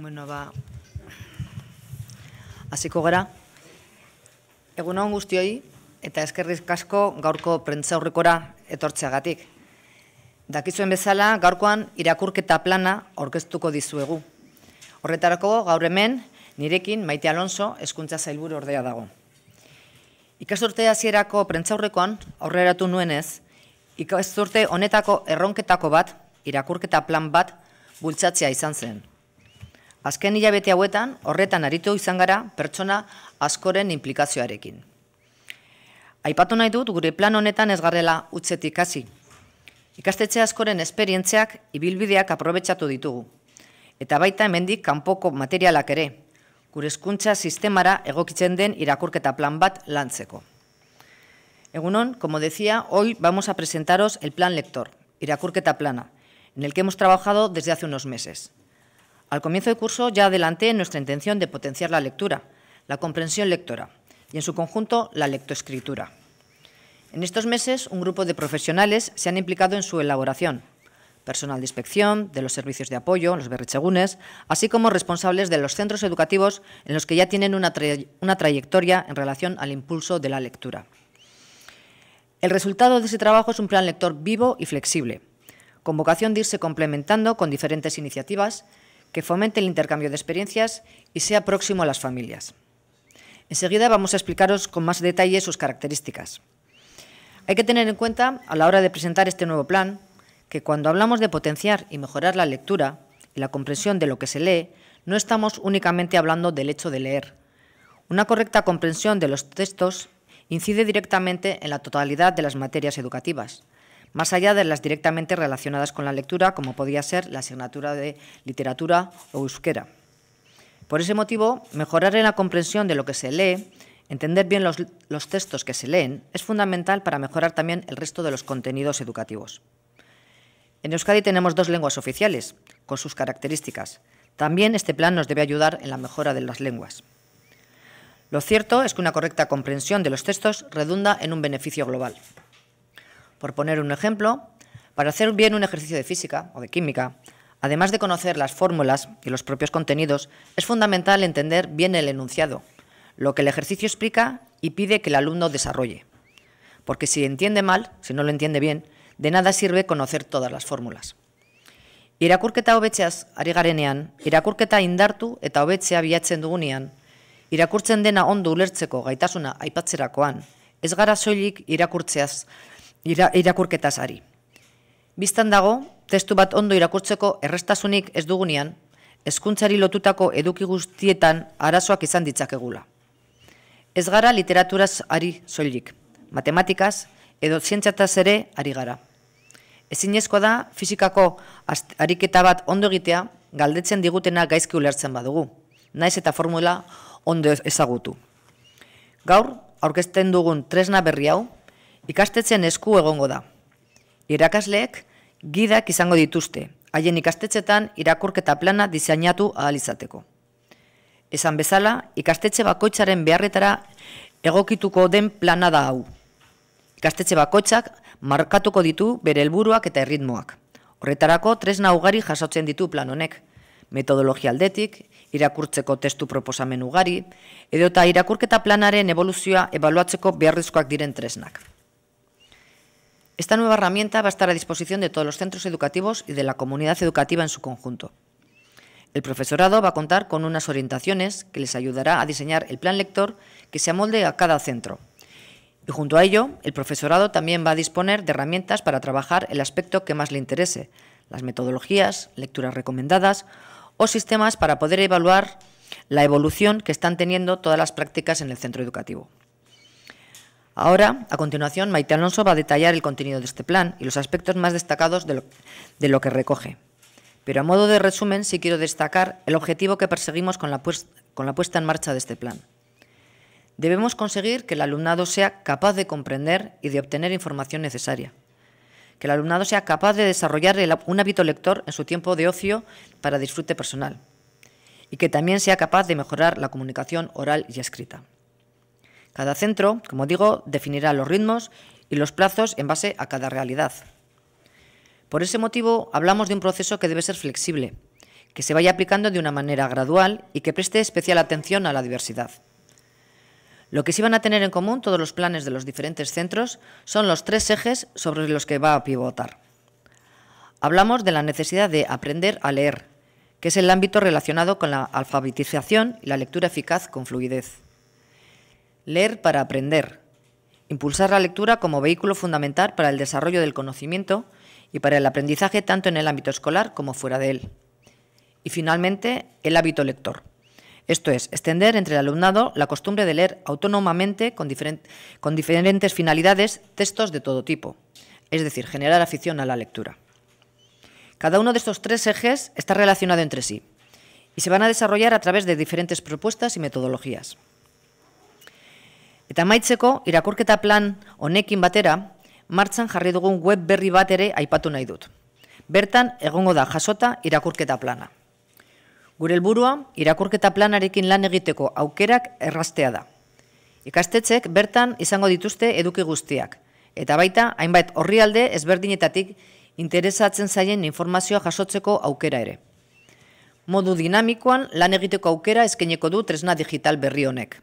Bueno, ba, aziko gara. Egun hon guztioi, eta eskerrik asko gaurko prentzaurrekora horrekora etortzeagatik. Dakizuen bezala, gaurkoan irakurketa plana orkestuko dizuegu. Horretarako, gaur hemen, nirekin Maite Alonso eskuntza zailburu ordea dago. Ikasturte hasierako prentza aurreratu nuenez, ikasturte honetako erronketako bat, irakurketa plan bat, bultzatzea izan zen. Azken hilabete hauetan, horretan aritu izan gara pertsona askoren implikazioarekin. Aipatu nahi dut gure plan honetan ez garela utzetik hasi. Ikastetxe askoren esperientziak ibilbideak aprobetsatu ditugu. Eta baita hemendik kanpoko materialak ere, gure eskuntza sistemara egokitzen den irakurketa plan bat lantzeko. Egunon, como decía, hoy vamos a presentaros el plan lector, irakurketa plana, en el que hemos trabajado desde hace unos meses. Al comienzo del curso ya adelanté nuestra intención de potenciar la lectura, la comprensión lectora y, en su conjunto, la lectoescritura. En estos meses, un grupo de profesionales se han implicado en su elaboración, personal de inspección, de los servicios de apoyo, los berrechegunes, así como responsables de los centros educativos en los que ya tienen una, una trayectoria en relación al impulso de la lectura. El resultado de ese trabajo es un plan lector vivo y flexible, con vocación de irse complementando con diferentes iniciativas que fomente el intercambio de experiencias y sea próximo a las familias. Enseguida vamos a explicaros con más detalle sus características. Hay que tener en cuenta, a la hora de presentar este nuevo plan, que cuando hablamos de potenciar y mejorar la lectura y la comprensión de lo que se lee, no estamos únicamente hablando del hecho de leer. Una correcta comprensión de los textos incide directamente en la totalidad de las materias educativas, más allá de las directamente relacionadas con la lectura, como podía ser la asignatura de literatura o euskera. Por ese motivo, mejorar en la comprensión de lo que se lee, entender bien los, los textos que se leen, es fundamental para mejorar también el resto de los contenidos educativos. En Euskadi tenemos dos lenguas oficiales, con sus características. También este plan nos debe ayudar en la mejora de las lenguas. Lo cierto es que una correcta comprensión de los textos redunda en un beneficio global por poner un ejemplo, para hacer bien un ejercicio de física o de química, además de conocer las fórmulas y los propios contenidos, es fundamental entender bien el enunciado, lo que el ejercicio explica y pide que el alumno desarrolle. Porque si entiende mal, si no lo entiende bien, de nada sirve conocer todas las fórmulas. Irakurketa hobetzeaz ari garenean, irakurketa indartu eta hobetzea bilatzen dugunean, irakurtzen dena ondo ulertzeko gaitasuna aipatzerakoan, ez gara soilik irakurtzeaz irakurketa ari. Biztan dago, testu bat ondo irakurtzeko errestasunik ez dugunean, eskuntzari lotutako eduki guztietan arazoak izan ditzakegula. Ez gara literaturaz ari soilik, matematikaz edo zientzataz ere ari gara. Ezinezkoa da fizikako ariketa bat ondo egitea galdetzen digutena gaizki ulertzen badugu, naiz eta formula ondo ezagutu. Gaur, aurkezten dugun tresna berri hau, ikastetzen esku egongo da. Irakasleek gidak izango dituzte, haien ikastetzetan irakurketa plana diseinatu ahal izateko. Esan bezala, ikastetxe bakoitzaren beharretara egokituko den plana da hau. Ikastetxe bakoitzak markatuko ditu bere helburuak eta erritmoak. Horretarako tresna ugari jasotzen ditu plan honek. Metodologia aldetik, irakurtzeko testu proposamen ugari, edota irakurketa planaren evoluzioa ebaluatzeko beharrezkoak diren tresnak. Esta nueva herramienta va a estar a disposición de todos los centros educativos y de la comunidad educativa en su conjunto. El profesorado va a contar con unas orientaciones que les ayudará a diseñar el plan lector que se amolde a cada centro. Y junto a ello, el profesorado también va a disponer de herramientas para trabajar el aspecto que más le interese, las metodologías, lecturas recomendadas o sistemas para poder evaluar la evolución que están teniendo todas las prácticas en el centro educativo. Ahora, a continuación, Maite Alonso va a detallar el contenido de este plan y los aspectos más destacados de lo, que recoge. Pero a modo de resumen, sí quiero destacar el objetivo que perseguimos con la puesta en marcha de este plan. Debemos conseguir que el alumnado sea capaz de comprender y de obtener información necesaria, que el alumnado sea capaz de desarrollar un hábito lector en su tiempo de ocio para disfrute personal y que también sea capaz de mejorar la comunicación oral y escrita. Cada centro, como digo, definirá los ritmos y los plazos en base a cada realidad. Por ese motivo, hablamos de un proceso que debe ser flexible, que se vaya aplicando de una manera gradual y que preste especial atención a la diversidad. Lo que sí van a tener en común todos los planes de los diferentes centros son los tres ejes sobre los que va a pivotar. Hablamos de la necesidad de aprender a leer, que es el ámbito relacionado con la alfabetización y la lectura eficaz con fluidez. Leer para aprender. Impulsar la lectura como vehículo fundamental para el desarrollo del conocimiento y para el aprendizaje tanto en el ámbito escolar como fuera de él. Y finalmente, el hábito lector. Esto es, extender entre el alumnado la costumbre de leer autónomamente con, con diferentes finalidades textos de todo tipo, es decir, generar afición a la lectura. Cada uno de estos tres ejes está relacionado entre sí y se van a desarrollar a través de diferentes propuestas y metodologías. Eta maitzeko, irakurketa plan honekin batera, martzan jarri dugun web berri bat ere aipatu nahi dut. Bertan, egongo da jasota irakurketa plana. Gure helburua irakurketa planarekin lan egiteko aukerak erraztea da. Ikastetzek bertan izango dituzte eduki guztiak, eta baita, hainbait horri ezberdinetatik interesatzen zaien informazioa jasotzeko aukera ere. Modu dinamikoan lan egiteko aukera eskaineko du tresna digital berri honek.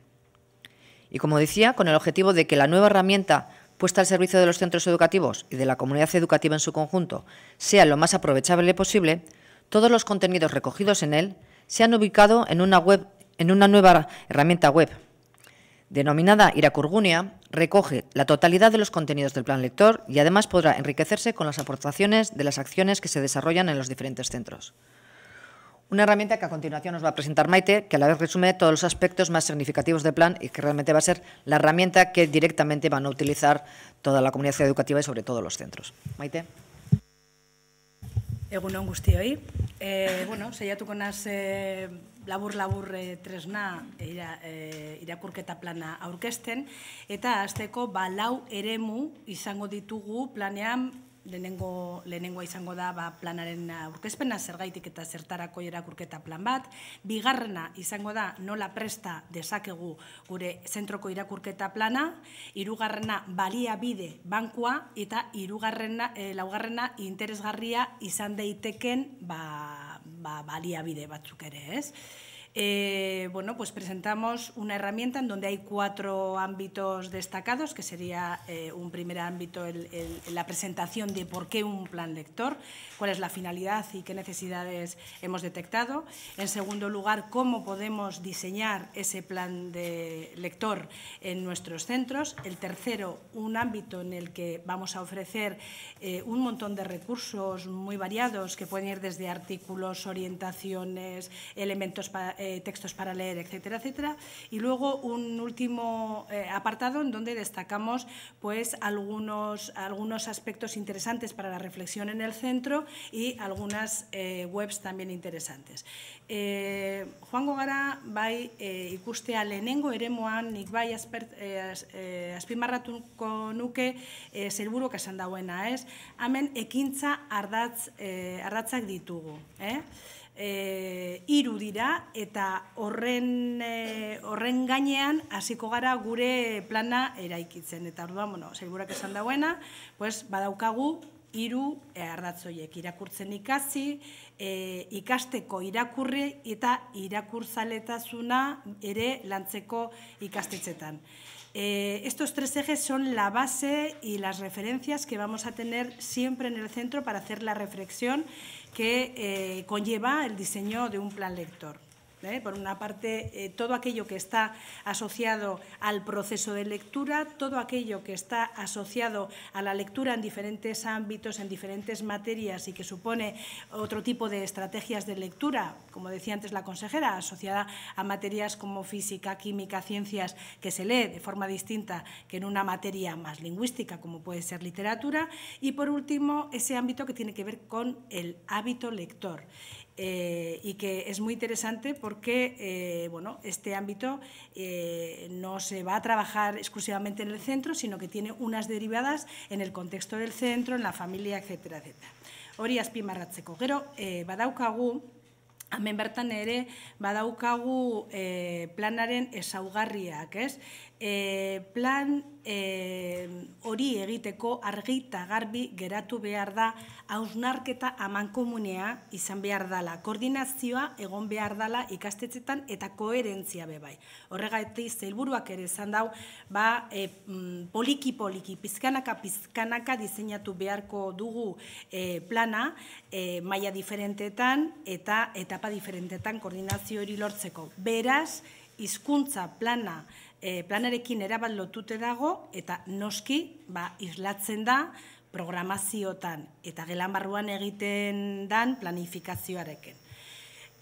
y, como decía, con el objetivo de que la nueva herramienta puesta al servicio de los centros educativos y de la comunidad educativa en su conjunto sea lo más aprovechable posible, todos los contenidos recogidos en él se han ubicado en una, nueva herramienta web. Denominada Iracurgunia, recoge la totalidad de los contenidos del plan lector y además podrá enriquecerse con las aportaciones de las acciones que se desarrollan en los diferentes centros. Una herramienta que a continuación nos va a presentar Maite, que a la vez resume todos los aspectos más significativos del plan y que realmente va a ser la herramienta que directamente van a utilizar toda la comunidad educativa y sobre todo los centros. Maite. Egunon guztioi. E, bueno, tú naz eh, labur-labur eh, tresna ira, plana aurkesten, eta azteko balau eremu izango ditugu planean lehenengo, izango da ba, planaren ah, aurkezpena zergaitik eta zertarako irakurketa plan bat. Bigarrena izango da nola presta dezakegu gure zentroko irakurketa plana, hirugarrena baliabide bankua eta hirugarrena e, laugarrena interesgarria izan daiteken ba, ba, baliabide batzuk ere, ez? Eh, bueno, pues presentamos una herramienta en donde hay cuatro ámbitos destacados, que sería eh, un primer ámbito la presentación de por qué un plan lector, cuál es la finalidad y qué necesidades hemos detectado. En segundo lugar, cómo podemos diseñar ese plan de lector en nuestros centros. El tercero, un ámbito en el que vamos a ofrecer eh, un montón de recursos muy variados que pueden ir desde artículos, orientaciones, elementos para eh, textos para leer, etcétera, etcétera. Y luego un último eh, apartado en donde destacamos pues, algunos, algunos aspectos interesantes para la reflexión en el centro y algunas eh, webs también interesantes. Juan Gogara bai ikustea lenengo eremoan nik bai azper, azpimarratuko nuke es, zelburuk esan dauena, ez? Hemen ekintza ardatz, ardatzak ditugu, eh? e, eta horren, e, horren gainean hasiko gara gure plana eraikitzen. Eta orduan, bueno, es anda buena... pues, badaukagu hiru iru ardatzoiek irakurtzen ikasi, e, ikasteko irakurri eta irakurzaletasuna ere lantzeko ikastetzetan. Eh, estos tres ejes son la base y las referencias que vamos a tener siempre en el centro para hacer la reflexión que eh, conlleva el diseño de un plan lector. ¿eh? por una parte, eh, todo aquello que está asociado al proceso de lectura, todo aquello que está asociado a la lectura en diferentes ámbitos, en diferentes materias y que supone otro tipo de estrategias de lectura, como decía antes la consejera, asociada a materias como física, química, ciencias, que se lee de forma distinta que en una materia más lingüística, como puede ser literatura, y por último, ese ámbito que tiene que ver con el hábito lector. Eh, y que es muy interesante porque eh, bueno, este ámbito eh, no se va a trabajar exclusivamente en el centro, sino que tiene unas derivadas en el contexto del centro, en la familia, etcétera, etcétera. Hori azpimarratzeko. Gero, badaukagu, hemen bertan ere badaukagu eh, planaren e, plan e, hori egiteko argi eta garbi geratu behar da hausnarketa aman komunea izan behar dala, koordinazioa egon behar dala ikastetzetan eta koherentzia bebai. Horregatik zelburuak ere esan dau, ba, e, poliki-poliki, pizkanaka-pizkanaka diseinatu beharko dugu e, plana e, maila diferentetan eta etapa diferentetan koordinazio hori lortzeko. Beraz, hizkuntza plana, e, eh, planarekin erabat lotute dago eta noski va islatzen da programaziotan eta gelan barruan egiten dan planifikazioarekin.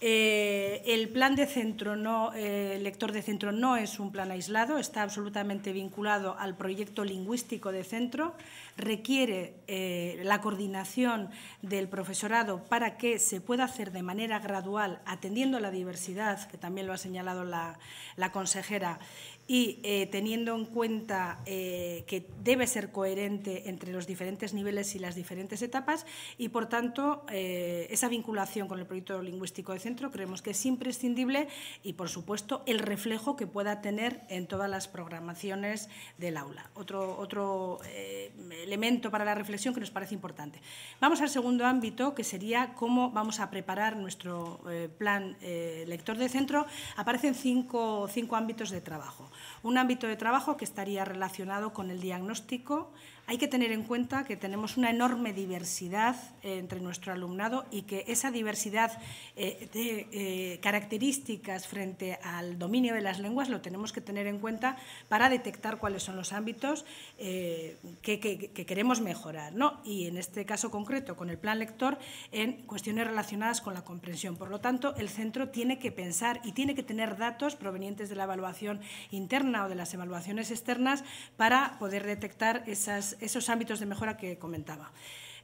Eh, el plan de centro no, lector de centro no es un plan aislado, está absolutamente vinculado al proyecto lingüístico de centro, requiere eh, la coordinación del profesorado para que se pueda hacer de manera gradual, atendiendo la diversidad, que también lo ha señalado la, la consejera, y eh, teniendo en cuenta eh, que debe ser coherente entre los diferentes niveles y las diferentes etapas y, por tanto, eh, esa vinculación con el proyecto lingüístico de centro creemos que es imprescindible y, por supuesto, el reflejo que pueda tener en todas las programaciones del aula. Otro, elemento para la reflexión que nos parece importante. Vamos al segundo ámbito, que sería cómo vamos a preparar nuestro plan lector de centro. Aparecen cinco ámbitos de trabajo un ámbito de trabajo que estaría relacionado con el diagnóstico, hay que tener en cuenta que tenemos una enorme diversidad eh, entre nuestro alumnado y que esa diversidad eh, de eh, características frente al dominio de las lenguas lo tenemos que tener en cuenta para detectar cuáles son los ámbitos que, queremos mejorar. Y en este caso concreto, con el plan lector, en cuestiones relacionadas con la comprensión. Por lo tanto, el centro tiene que pensar y tiene que tener datos provenientes de la evaluación interna o de las evaluaciones externas para poder detectar esas esos ámbitos de mejora que comentaba.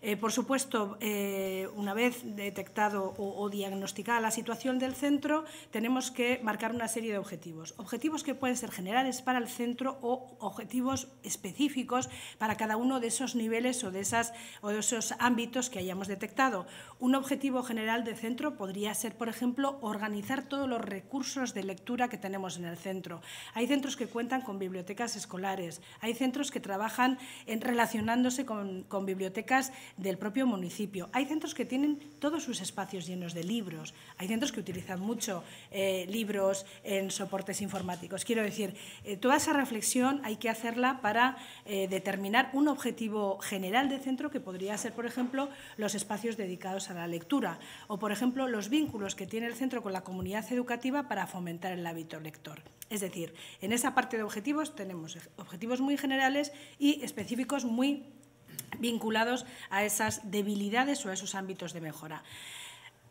Eh, por supuesto, eh, una vez detectado o, diagnosticada la situación del centro, tenemos que marcar una serie de objetivos. Objetivos que pueden ser generales para el centro o objetivos específicos para cada uno de esos niveles o de, esas, o de esos ámbitos que hayamos detectado. Un objetivo general de centro podría ser, por ejemplo, organizar todos los recursos de lectura que tenemos en el centro. Hay centros que cuentan con bibliotecas escolares, hay centros que trabajan en relacionándose con, con bibliotecas del propio municipio. Hay centros que tienen todos sus espacios llenos de libros, hay centros que utilizan mucho eh, libros en soportes informáticos. Quiero decir, eh, toda esa reflexión hay que hacerla para eh, determinar un objetivo general de centro que podría ser, por ejemplo, los espacios dedicados a la lectura o, por ejemplo, los vínculos que tiene el centro con la comunidad educativa para fomentar el hábito lector. Es decir, en esa parte de objetivos tenemos objetivos muy generales y específicos muy vinculados a esas debilidades o a esos ámbitos de mejora.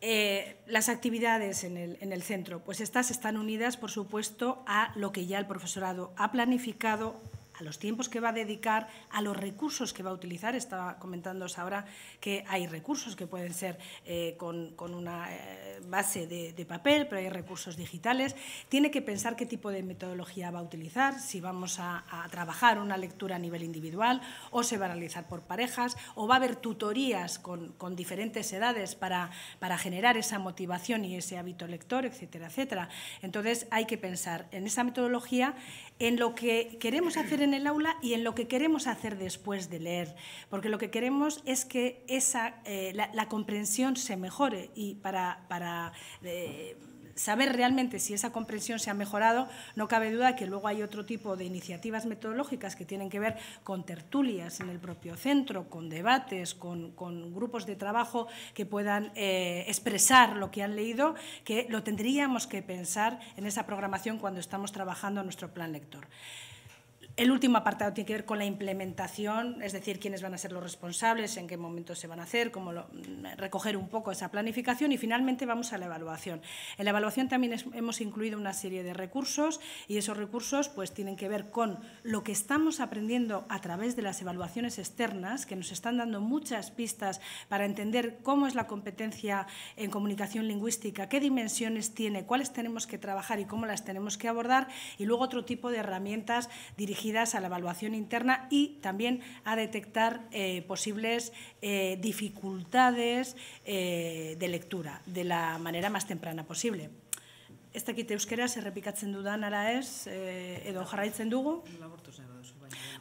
Eh, las actividades en el, en el, centro, pues estas están unidas, por supuesto, a lo que ya el profesorado ha planificado, a los tiempos que va a dedicar, a los recursos que va a utilizar. Estaba comentándoos ahora que hay recursos que pueden ser eh, con, una eh, base de, papel, pero hay recursos digitales. Tiene que pensar qué tipo de metodología va a utilizar, si vamos a, trabajar una lectura a nivel individual o se va a realizar por parejas o va a haber tutorías con, diferentes edades para, para generar esa motivación y ese hábito lector, etcétera, etcétera. Entonces hay que pensar en esa metodología en lo que queremos hacer en el aula y en lo que queremos hacer después de leer, porque lo que queremos es que esa, eh, la, comprensión se mejore y para, para eh, saber realmente si esa comprensión se ha mejorado, no cabe duda que luego hay otro tipo de iniciativas metodológicas que tienen que ver con tertulias en el propio centro, con debates, con, grupos de trabajo que puedan eh, expresar lo que han leído, que lo tendríamos que pensar en esa programación cuando estamos trabajando nuestro plan lector. El último apartado tiene que ver con la implementación, es decir, quiénes van a ser los responsables, en qué momento se van a hacer, cómo recoger un poco esa planificación y finalmente vamos a la evaluación. En la evaluación también hemos incluido una serie de recursos y esos recursos pues tienen que ver con lo que estamos aprendiendo a través de las evaluaciones externas que nos están dando muchas pistas para entender cómo es la competencia en comunicación lingüística, qué dimensiones tiene, cuáles tenemos que trabajar y cómo las tenemos que abordar y luego otro tipo de herramientas dirigidas a la evaluación interna y también a detectar eh, posibles eh, dificultades eh, de lectura de la manera más temprana posible. ez dakit euskeraz errepikatzen dudan araez ez, eh, edo jarraitzen dugu.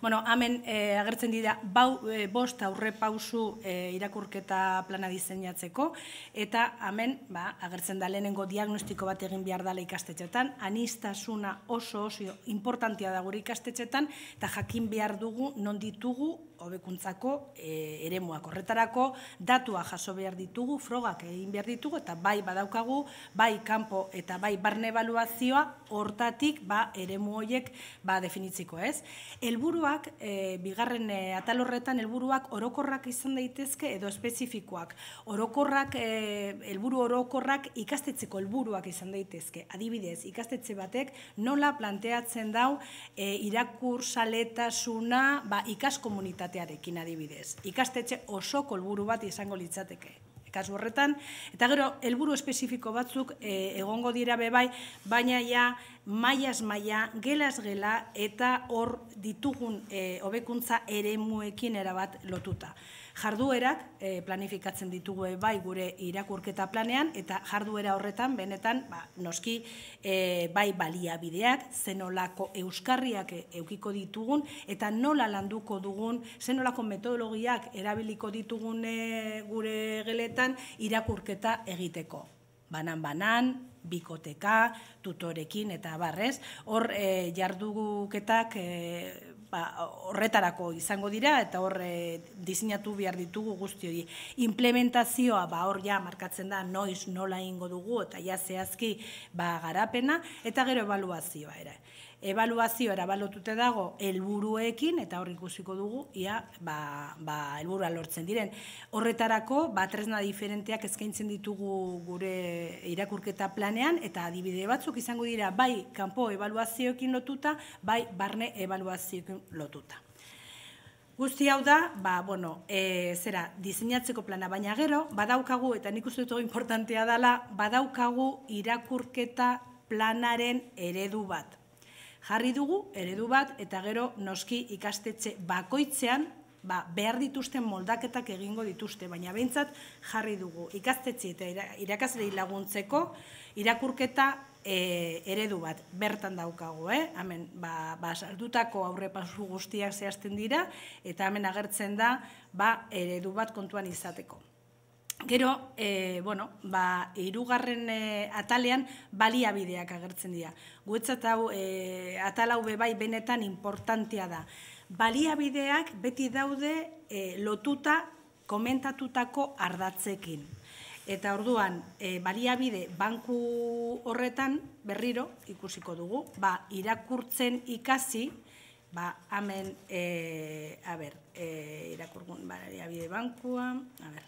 Bueno, hemen eh, agertzen dira bau, eh, bost aurre pausu irakurketa plana diseinatzeko eta hemen ba, agertzen da lehenengo diagnostiko bat egin behar dala ikastetxetan, anistasuna oso oso importantia da gure ikastetxetan eta jakin behar dugu non ditugu hobekuntzako e, eremuak horretarako datua jaso behar ditugu, frogak egin behar ditugu eta bai badaukagu, bai kanpo eta bai barne evaluazioa hortatik ba eremu hoiek ba definitziko, ez? Helburuak eh, bigarren e, atal horretan helburuak orokorrak izan daitezke edo espezifikoak. Orokorrak helburu orokorrak ikastetzeko helburuak izan daitezke. Adibidez, ikastetze batek nola planteatzen dau e, irakursaletasuna ba ikaskomunitate izatearekin adibidez. Ikastetxe oso kolburu bat izango litzateke kasu horretan, eta gero, helburu espezifiko batzuk eh, egongo dira bebai, baina ja, maiaz maia, gelaz gela, eta hor ditugun eh, hobekuntza e, ere muekin erabat lotuta jarduerak eh, planifikatzen ditugu eh, bai gure irakurketa planean eta jarduera horretan benetan ba, noski eh, bai baliabideak zenolako euskarriak eukiko ditugun eta nola landuko dugun zenolako metodologiak erabiliko ditugun gure geletan irakurketa egiteko banan banan bikoteka tutorekin eta barrez hor e, ba, horretarako izango dira eta horre diseinatu behar ditugu guzti Implementazioa ba hor ja markatzen da noiz nola ingo dugu eta ja zehazki ba, garapena eta gero evaluazioa ere evaluazio erabalotute dago helburuekin eta hor ikusiko dugu ia ba ba helburua lortzen diren. Horretarako ba diferenteak eskaintzen ditugu gure irakurketa planean eta adibide batzuk izango dira bai kanpo evaluazioekin lotuta, bai barne evaluazioekin lotuta. Guzti hau da, ba, bueno, e, zera, dizinatzeko plana baina gero, badaukagu, eta nik uste importantea dela, badaukagu irakurketa planaren eredu bat jarri dugu, eredu bat, eta gero noski ikastetxe bakoitzean, ba, behar dituzten moldaketak egingo dituzte, baina behintzat jarri dugu ikastetxe eta irakaslei laguntzeko irakurketa e, eredu bat bertan daukagu, eh? Hemen ba, ba sartutako aurre guztiak zehazten dira eta hemen agertzen da ba eredu bat kontuan izateko. Gero, e, bueno, ba, irugarren eh, atalean baliabideak agertzen dira. Guetzat hau, e, atal hau bebai benetan importantia da. Baliabideak beti daude e, lotuta komentatutako ardatzekin. Eta orduan, e, baliabide banku horretan berriro ikusiko dugu, ba, irakurtzen ikasi, ba, amen, e, a ber, e, irakurtzen, baliabide bankua, a ber,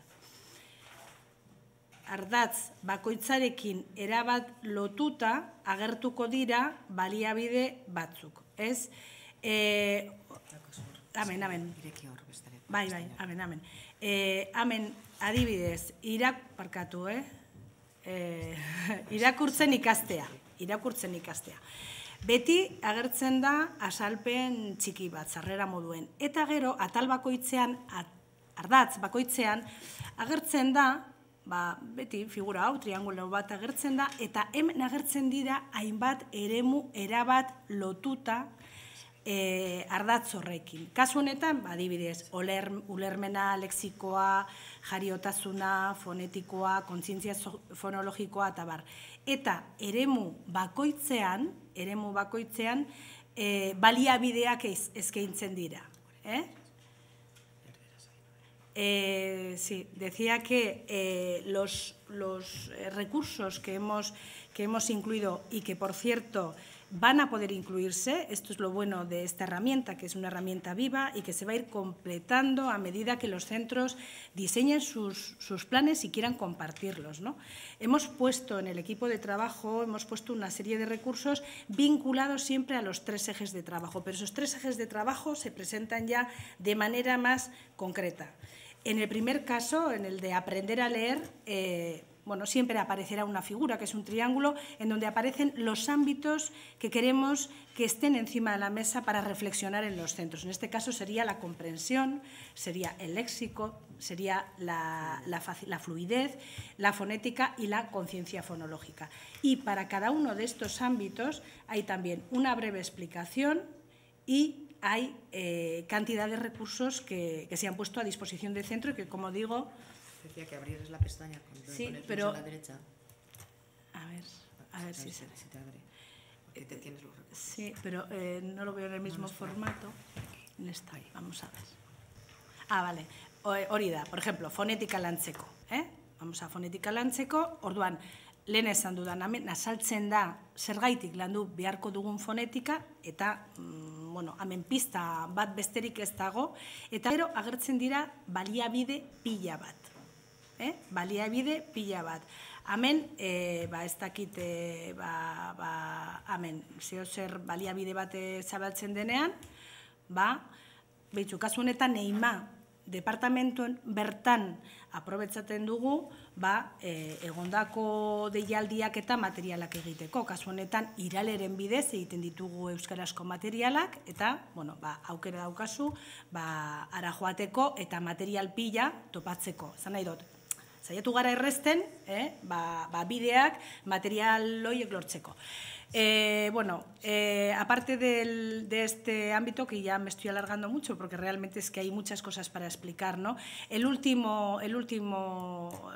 ardatz bakoitzarekin erabat lotuta agertuko dira baliabide batzuk, ez? E, amen, amen. Ireki hor bestare. Bai, bai, amen, amen. E, amen, adibidez, irak, parkatu, eh? E, irakurtzen ikastea, irakurtzen ikastea. Beti agertzen da asalpen txiki bat, zarrera moduen. Eta gero, atal bakoitzean, ardatz bakoitzean, agertzen da ba, beti figura hau, triangulo bat agertzen da, eta hemen agertzen dira hainbat eremu erabat lotuta e, eh, ardatzorrekin. Kasu honetan, ba, dibidez, ulermena, lexikoa, jariotasuna, fonetikoa, kontzintzia fonologikoa, eta bar. Eta eremu bakoitzean, eremu bakoitzean, eh, baliabideak ez, ezkeintzen dira. Eh? Eh, sí, decía que eh, los, eh, recursos que hemos, que hemos incluido y que, por cierto, van a poder incluirse. Esto es lo bueno de esta herramienta, que es una herramienta viva y que se va a ir completando a medida que los centros diseñen sus, planes y quieran compartirlos. Hemos puesto en el equipo de trabajo, hemos puesto una serie de recursos vinculados siempre a los tres ejes de trabajo, pero esos tres ejes de trabajo se presentan ya de manera más concreta. En el primer caso, en el de aprender a leer, eh, bueno, siempre aparecerá una figura, que es un triángulo, en donde aparecen los ámbitos que queremos que estén encima de la mesa para reflexionar en los centros. En este caso sería la comprensión, sería el léxico, sería la, fluidez, la fonética y la conciencia fonológica. Y para cada uno de estos ámbitos hay también una breve explicación y hay eh, cantidad de recursos que se han puesto a disposición del centro y que, como digo, decía que abrieras la pestaña con sí, pero... a la derecha. A ver, a ver si se, abre. Eh, sí, pero eh, no lo veo en el mismo formato. En ahí. Vamos a ver. Ah, vale. Eh, Orida, por ejemplo, fonética lantzeko. Eh? Vamos a fonética lantzeko, orduan, lehen esan dudan, hemen azaltzen da zergaitik landu beharko dugun fonetika eta mm, bueno, amen pista bat besterik ez dago eta gero agertzen dira baliabide pila bat. eh? baliabide pila bat. Hemen, e, ba, ez dakit, e, ba, ba, hemen, zeo zer baliabide bat eh, zabaltzen denean, ba, behitzu, honetan, neima, departamentuen bertan aprobetzaten dugu, ba, egondako deialdiak eta materialak egiteko. Kasu honetan, iraleren bidez egiten ditugu euskarazko materialak, eta, bueno, ba, aukera daukazu, ba, ara joateko eta material pila topatzeko. Zan nahi dut, tu gara errezten, resten, eh, va ba, bideak material hoiek lortzeko. Eh, bueno, eh, aparte de este ámbito, que ya me estoy alargando mucho, porque realmente es que hay muchas cosas para explicar, ¿no? El último, el último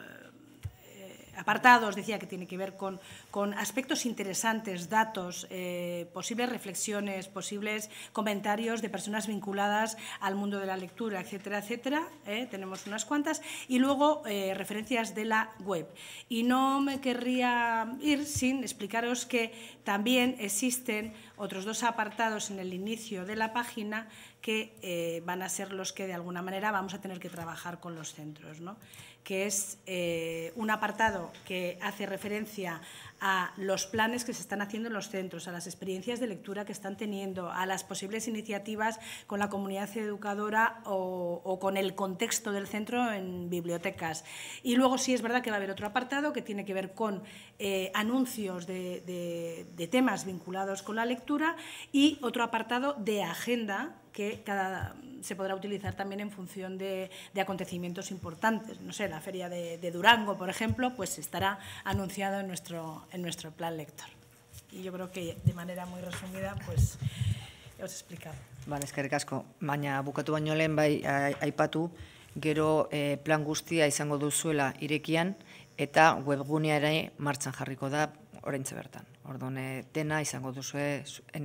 apartados, decía que tiene que ver con, con aspectos interesantes, datos, eh, posibles reflexiones, posibles comentarios de personas vinculadas al mundo de la lectura, etcétera, etcétera. Eh, tenemos unas cuantas. Y luego eh, referencias de la web. Y no me querría ir sin explicaros que también existen otros dos apartados en el inicio de la página que van a ser los que de alguna manera vamos a tener que trabajar con los centros. ¿no? que es eh, un apartado que hace referencia a los planes que se están haciendo en los centros, a las experiencias de lectura que están teniendo, a las posibles iniciativas con la comunidad educadora o, con el contexto del centro en bibliotecas. Y luego sí es verdad que va a haber otro apartado que tiene que ver con eh, anuncios de, de temas vinculados con la lectura y otro apartado de agenda que cada, se podrá utilizar también en función de, acontecimientos importantes. No sé, la feria de, Durango, por ejemplo, pues estará anunciado en nuestro, en nuestro plan lector. Y yo creo que de manera muy resumida, pues os he explicado. Vale, eskerrik asko. Baina bukatu baino lehen bai aipatu, gero eh, plan guztia izango duzuela irekian eta webgunea ere martxan jarriko da oraintze bertan. Ordone, eh, tena, izango duzue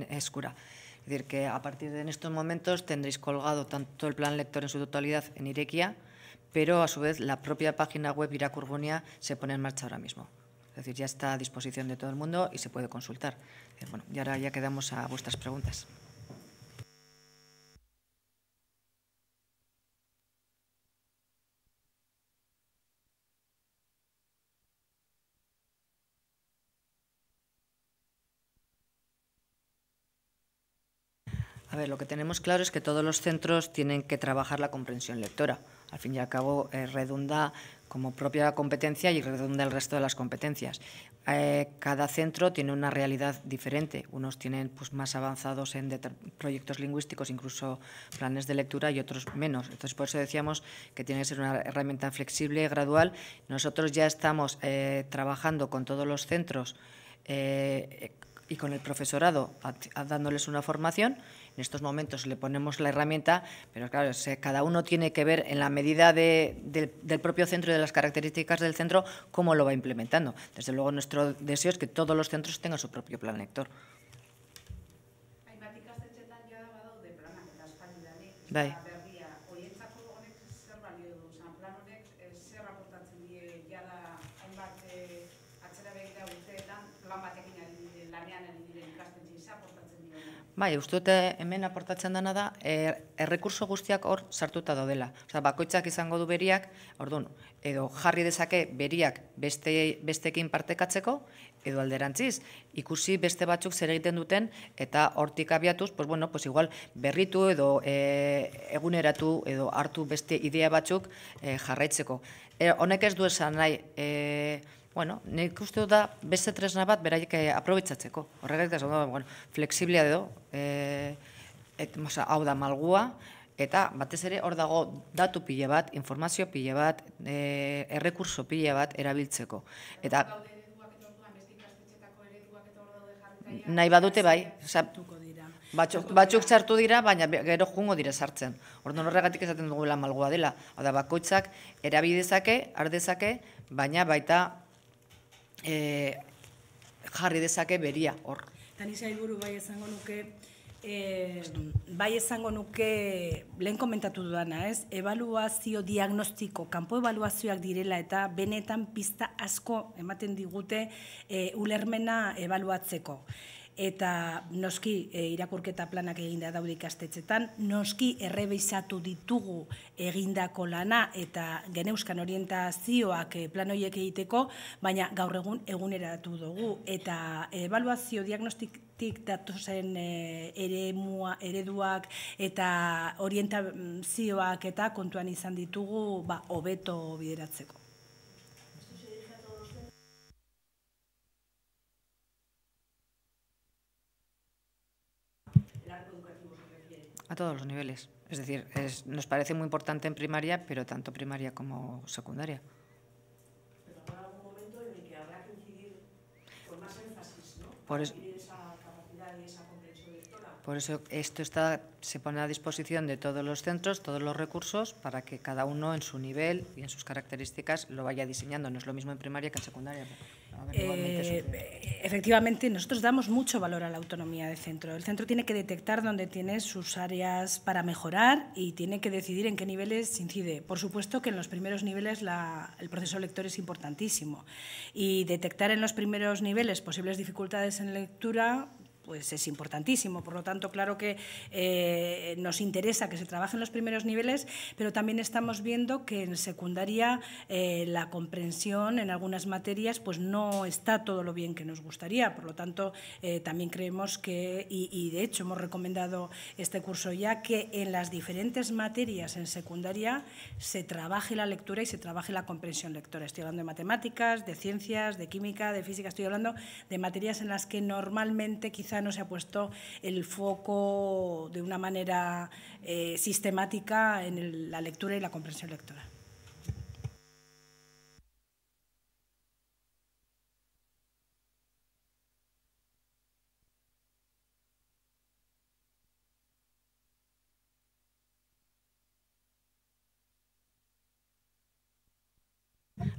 eskura. Es decir, que a partir de estos momentos tendréis colgado tanto el plan lector en su totalidad en Irequia, pero a su vez la propia página web Iracurbonia se pone en marcha ahora mismo. Es decir, ya está a disposición de todo el mundo y se puede consultar. Eh, bueno, y ahora ya quedamos a vuestras preguntas. A ver, lo que tenemos claro es que todos los centros tienen que trabajar la comprensión lectora. Al fin y al cabo, eh, redunda como propia competencia y redunda el resto de las competencias. Eh, cada centro tiene una realidad diferente. Unos tienen pues, más avanzados en proyectos lingüísticos, incluso planes de lectura, y otros menos. Entonces, por eso decíamos que tiene que ser una herramienta flexible, gradual. Nosotros ya estamos eh, trabajando con todos los centros y con el profesorado dándoles una formación. En estos momentos le ponemos la herramienta, pero claro, cada uno tiene que ver en la medida del propio centro y de las características del centro cómo lo va implementando. Desde luego, nuestro deseo es que todos los centros tengan su propio plan lector. Bai, uste hemen aportatzen dana da, eh, errekurso guztiak hor sartuta daudela. Osa, bakoitzak izango du beriak, orduan, edo jarri dezake beriak bestekin partekatzeko, edo alderantziz, ikusi beste batzuk zer egiten duten, eta hortik abiatuz, pues bueno, pues igual berritu edo eh, eguneratu edo hartu beste idea batzuk eh, jarraitzeko. Honek ez du esan nahi, bueno, nek uste da beste tresna bat beraik eh, aprobitzatzeko, Horregatik ez da, bueno, fleksiblia edo, e, et, hau da malgua, eta batez ere hor dago datu pile bat, informazio pile bat, e, errekurso pile bat erabiltzeko. Eta nahi badute bai, batzuk, batzuk txartu dira, baina gero jungo dira sartzen. Orduan horregatik esaten dugu lan dela. Hau da, bakoitzak erabidezake, ardezake, baina baita Eh, jarri dezake beria hor. Eta nisa bai esango nuke, eh, bai esango nuke, lehen komentatu dudana, ez? Evaluazio diagnostiko, kanpo evaluazioak direla eta benetan pista asko ematen digute eh, ulermena evaluatzeko eta noski e, irakurketa planak eginda daude ikastetzetan, noski errebeizatu ditugu egindako lana eta geneuzkan orientazioak e, eh, planoiek egiteko, baina gaur egun eguneratu dugu. Eta evaluazio diagnostik datu e, eh, ere ereduak eta orientazioak eta kontuan izan ditugu, ba, obeto bideratzeko. A todos los niveles. Es decir, nos parece muy importante en primaria, pero tanto primaria como secundaria. Pero habrá momento en el que habrá que incidir con más énfasis, ¿no? Por eso Por eso esto está, se pone a disposición de todos los centros, todos los recursos, para que cada uno en su nivel y en sus características lo vaya diseñando. No es lo mismo en primaria que en secundaria. Eh, efectivamente, nosotros damos mucho valor a la autonomía del centro. El centro tiene que detectar dónde tiene sus áreas para mejorar y tiene que decidir en qué niveles incide. Por supuesto que en los primeros niveles el proceso lector es importantísimo y detectar en los primeros niveles posibles dificultades en lectura pues es importantísimo. Por lo tanto, claro que eh, nos interesa que se trabaje en los primeros niveles, pero también estamos viendo que en secundaria eh, la comprensión en algunas materias pues no está todo lo bien que nos gustaría. Por lo tanto, eh, también creemos que, y, y, de hecho hemos recomendado este curso ya, que en las diferentes materias en secundaria se trabaje la lectura y se trabaje la comprensión lectora. Estoy hablando de matemáticas, de ciencias, de química, de física, estoy hablando de materias en las que normalmente quizás no se ha puesto el foco de una manera eh, sistemática en la lectura y la comprensión lectora.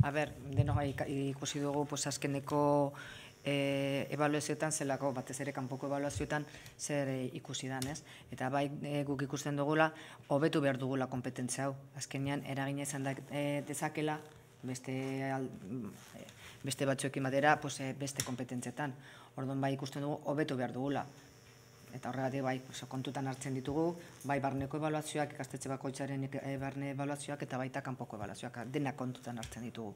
A ver denok ikusi dugu pues, pues e, ebaluazioetan zelako, batez ere kanpoko ebaluazioetan zer eh, ikusi dan, ez? Eta bai eh, guk ikusten dugula, hobetu behar dugula kompetentzia hau. Azkenean, eragina izan da, dezakela, beste, al, beste batzuekin badera, pues, beste kompetentzietan. Orduan bai ikusten dugu, hobetu behar dugula. Eta horregatik bai, pues, kontutan hartzen ditugu, bai barneko ebaluazioak, ikastetxe bako barne ebaluazioak, eta baita kanpoko ebaluazioak, dena kontutan hartzen ditugu.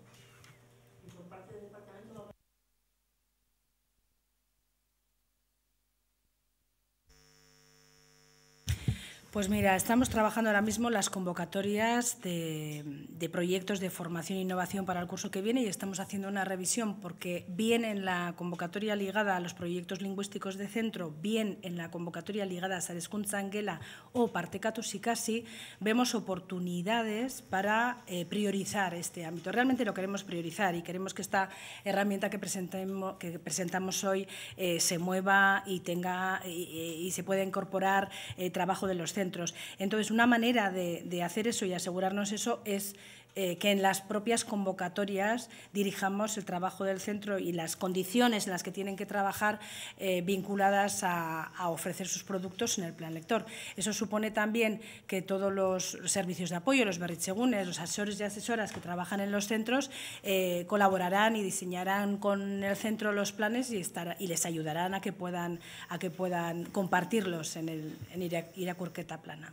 Pues mira, estamos trabajando ahora mismo las convocatorias de, proyectos de formación e innovación para el curso que viene y estamos haciendo una revisión porque bien en la convocatoria ligada a los proyectos lingüísticos de centro, bien en la convocatoria ligada a saleskun Angela o Partecatus y Casi, vemos oportunidades para eh, priorizar este ámbito. Realmente lo queremos priorizar y queremos que esta herramienta que, que presentamos hoy eh, se mueva y, tenga, y, se pueda incorporar eh, trabajo de los centros entonces, una manera de hacer eso y asegurarnos eso es eh, que en las propias convocatorias dirijamos el trabajo del centro y las condiciones en las que tienen que trabajar eh, vinculadas a, ofrecer sus productos en el plan lector. Eso supone también que todos los servicios de apoyo, los barrichegunes, los asesores y asesoras que trabajan en los centros eh, colaborarán y diseñarán con el centro los planes y, y les ayudarán a que puedan, a que puedan compartirlos en, el, en Plana.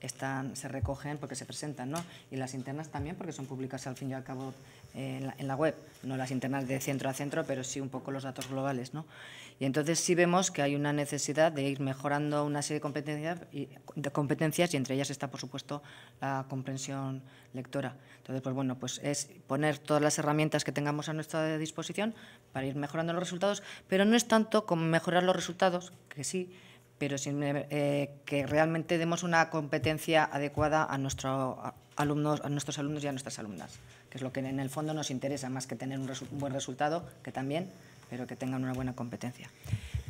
están, se recogen porque se presentan, ¿no? Y las internas también porque son públicas al fin y al cabo eh, en, la, web, no las internas de centro a centro, pero sí un poco los datos globales, ¿no? Y entonces sí vemos que hay una necesidad de ir mejorando una serie de competencias y, de competencias y entre ellas está, por supuesto, la comprensión lectora. Entonces, pues bueno, pues es poner todas las herramientas que tengamos a nuestra disposición para ir mejorando los resultados, pero no es tanto como mejorar los resultados, que sí, pero eh, que realmente demos una competencia adecuada a, nuestros alumnos y a nuestras alumnas, que es lo que en el fondo nos interesa, más que tener un, buen resultado, que también, pero que tengan una buena competencia.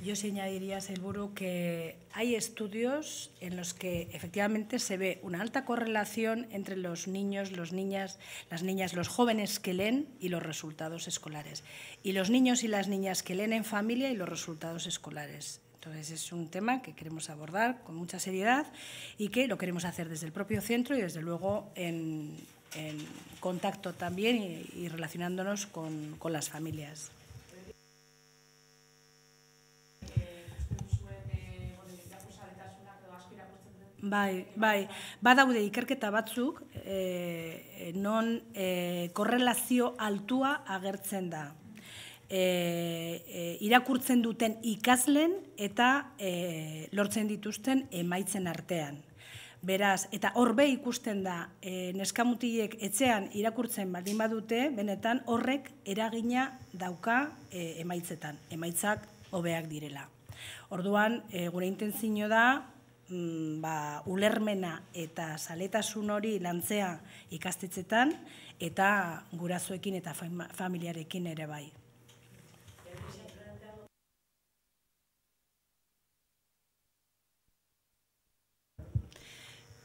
Yo sí añadiría, Selburu, que hay estudios en los que efectivamente se ve una alta correlación entre los niños, los niñas, las niñas, los jóvenes que leen y los resultados escolares. Y los niños y las niñas que leen en familia y los resultados escolares. Entonces es un tema que queremos abordar con mucha seriedad y que lo queremos hacer desde el propio centro y desde luego en, contacto también y, relacionándonos con, las familias. Bai, bai, eh, non eh, altua agertzen E, e, irakurtzen duten ikaslen eta e, lortzen dituzten emaitzen artean. Beraz, eta horbe ikusten da, e, neskamutiek etxean irakurtzen badin badute, benetan horrek eragina dauka e, emaitzetan, emaitzak hobeak direla. Orduan, e, gure intentzio da, mm, ba, ulermena eta saletasun hori lantzea ikastetzetan, eta gurazuekin eta familiarekin ere bai.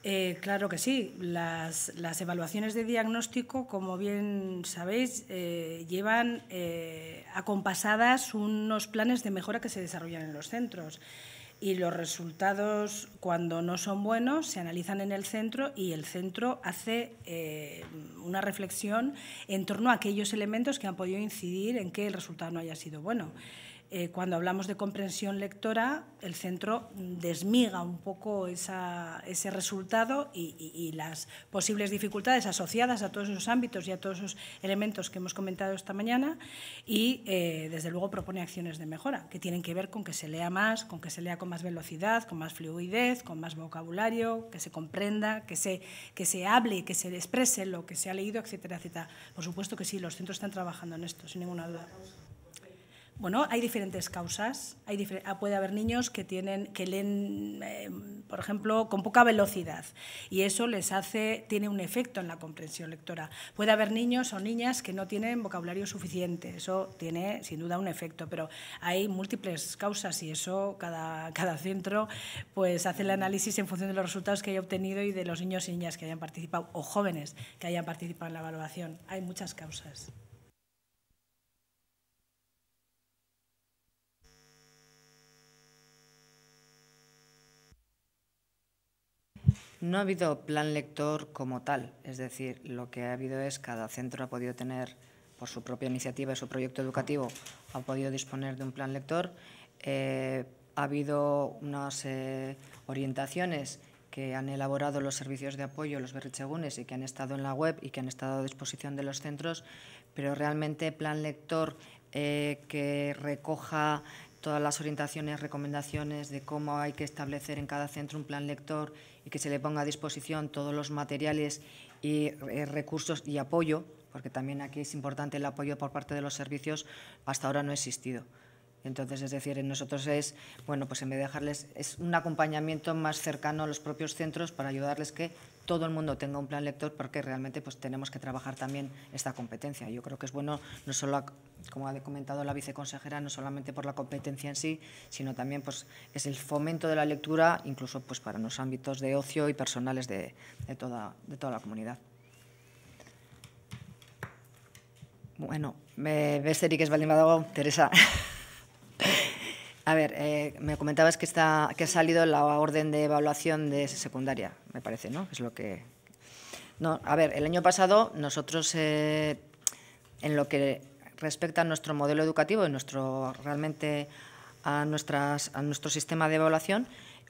Eh, claro que sí. Las, evaluaciones de diagnóstico, como bien sabéis, eh, llevan eh, acompasadas unos planes de mejora que se desarrollan en los centros. Y los resultados, cuando no son buenos, se analizan en el centro y el centro hace una reflexión en torno a aquellos elementos que han podido incidir en que el resultado no haya sido bueno. Eh, cuando hablamos de comprensión lectora, el centro desmiga un poco ese resultado y, las posibles dificultades asociadas a todos esos ámbitos y a todos esos elementos que hemos comentado esta mañana y, eh, desde luego, propone acciones de mejora que tienen que ver con que se lea más, con que se lea con más velocidad, con más fluidez, con más vocabulario, que se comprenda, que se, que se hable, que se exprese lo que se ha leído, etcétera, etcétera. Por supuesto que sí, los centros están trabajando en esto, sin ninguna duda. Bueno, hay diferentes causas. Ah, puede haber niños que tienen que leen, em, por ejemplo, con poca velocidad y eso les hace tiene un efecto en la comprensión lectora. Puede haber niños o niñas que no tienen vocabulario suficiente. Eso tiene sin duda un efecto, pero hay múltiples causas y eso cada centro pues hace el análisis en función de los resultados que haya obtenido y de los niños y niñas que hayan participado o jóvenes que hayan participado en la evaluación. Hay muchas causas. No ha habido plan lector como tal, es decir, lo que ha habido es cada centro ha podido tener, por su propia iniciativa y su proyecto educativo, ha podido disponer de un plan lector. Eh, ha habido unas eh, orientaciones que han elaborado los servicios de apoyo, los berrichegunes, y que han estado en la web y que han estado a disposición de los centros, pero realmente plan lector eh, que recoja todas las orientaciones, recomendaciones de cómo hay que establecer en cada centro un plan lector y que se le ponga a disposición todos los materiales y eh, recursos y apoyo, porque también aquí es importante el apoyo por parte de los servicios, hasta ahora no ha existido. Entonces, es decir, en nosotros es, bueno, pues en vez de dejarles, es un acompañamiento más cercano a los propios centros para ayudarles que todo el mundo tenga un plan lector porque realmente pues, tenemos que trabajar también esta competencia. Yo creo que es bueno, no solo, como ha comentado la viceconsejera, no solamente por la competencia en sí, sino también pues, es el fomento de la lectura, incluso pues, para los ámbitos de ocio y personales de, toda, la comunidad. Bueno, me, ves que es Teresa. A ver, eh, me comentabas que, está, que ha salido la orden de evaluación de secundaria, me parece, ¿no? Es lo que... No, a ver, el año pasado nosotros, eh, en lo que respecta a nuestro modelo educativo y nuestro, realmente a, nuestras, a nuestro sistema de evaluación,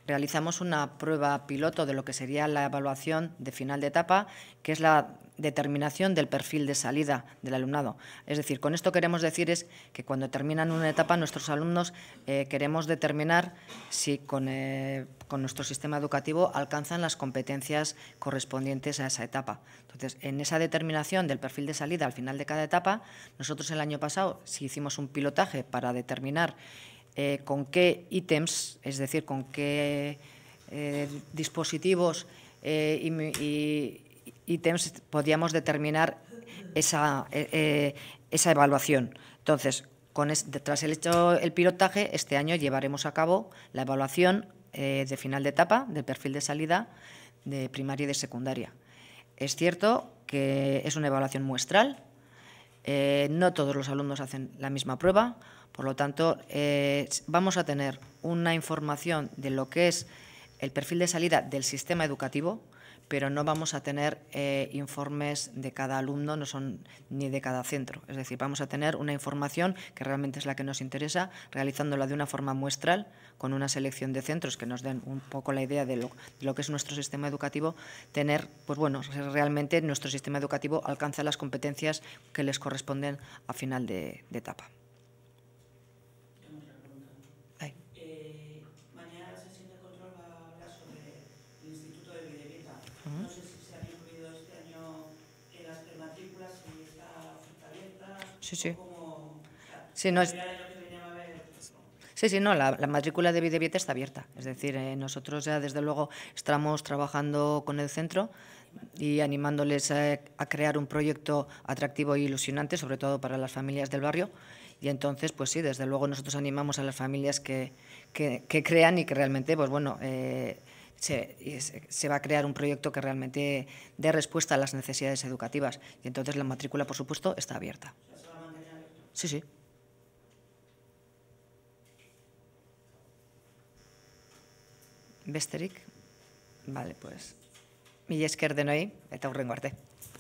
realizamos una prueba piloto de lo que sería la evaluación de final de etapa, que es la determinación del perfil de salida del alumnado. Es decir, con esto queremos decir es que cuando terminan una etapa nuestros alumnos eh, queremos determinar si eh, con, nuestro sistema educativo alcanzan las competencias correspondientes a esa etapa. Entonces, en esa determinación del perfil de salida al final de cada etapa, nosotros el año pasado si hicimos un pilotaje para determinar eh, con qué ítems, es decir, con qué dispositivos y y podíamos determinar esa, eh, eh, evaluación. Entonces, tras el hecho el pilotaje, este año llevaremos a cabo la evaluación eh, de final de etapa del perfil de salida de primaria y de secundaria. Es cierto que es una evaluación muestral, no todos los alumnos hacen la misma prueba, por lo tanto, vamos a tener una información de lo que es el perfil de salida del sistema educativo, pero no vamos a tener eh, informes de cada alumno, no son ni de cada centro. Es decir, vamos a tener una información que realmente es la que nos interesa, realizándola de una forma muestral, con una selección de centros que nos den un poco la idea de lo, que es nuestro sistema educativo, tener, pues bueno, realmente nuestro sistema educativo alcanza las competencias que les corresponden a final de etapa. sí, sí. Sí, no Sí, no, la, matrícula de Videbieta está abierta. Es decir, eh, nosotros ya desde luego estamos trabajando con el centro y animándoles a, crear un proyecto atractivo e ilusionante, sobre todo para las familias del barrio. Y entonces, pues sí, desde luego nosotros animamos a las familias que, crean y que realmente, pues bueno, eh, se, va a crear un proyecto que realmente dé respuesta a las necesidades educativas. Y entonces la matrícula, por supuesto, está abierta. Sí, sí. ¿Besteric? vale, pues, Mi esker denoi, eta hurrengo arte.